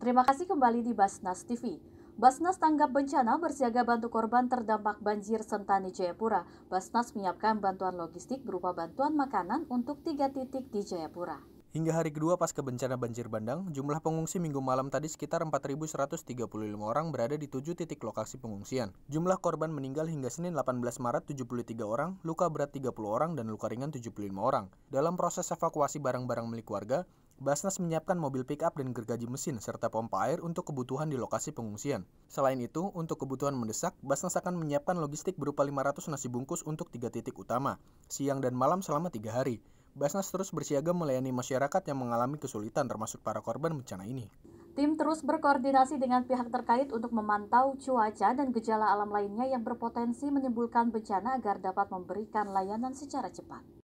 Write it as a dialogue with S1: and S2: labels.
S1: Terima kasih kembali di Basnas TV. Basnas tanggap bencana bersiaga bantu korban terdampak banjir Sentani Jayapura. Basnas menyiapkan bantuan logistik berupa bantuan makanan untuk tiga titik di Jayapura.
S2: Hingga hari kedua pas kebencanaan banjir bandang, jumlah pengungsi minggu malam tadi sekitar 4.135 orang berada di tujuh titik lokasi pengungsian. Jumlah korban meninggal hingga Senin 18 Maret 73 orang, luka berat 30 orang, dan luka ringan 75 orang. Dalam proses evakuasi barang-barang milik warga, Basnas menyiapkan mobil pickup dan gergaji mesin serta pompa air untuk kebutuhan di lokasi pengungsian. Selain itu, untuk kebutuhan mendesak, Basnas akan menyiapkan logistik berupa 500 nasi bungkus untuk tiga titik utama, siang dan malam selama tiga hari. Basnas terus bersiaga melayani masyarakat yang mengalami kesulitan termasuk para korban bencana ini.
S1: Tim terus berkoordinasi dengan pihak terkait untuk memantau cuaca dan gejala alam lainnya yang berpotensi menimbulkan bencana agar dapat memberikan layanan secara cepat.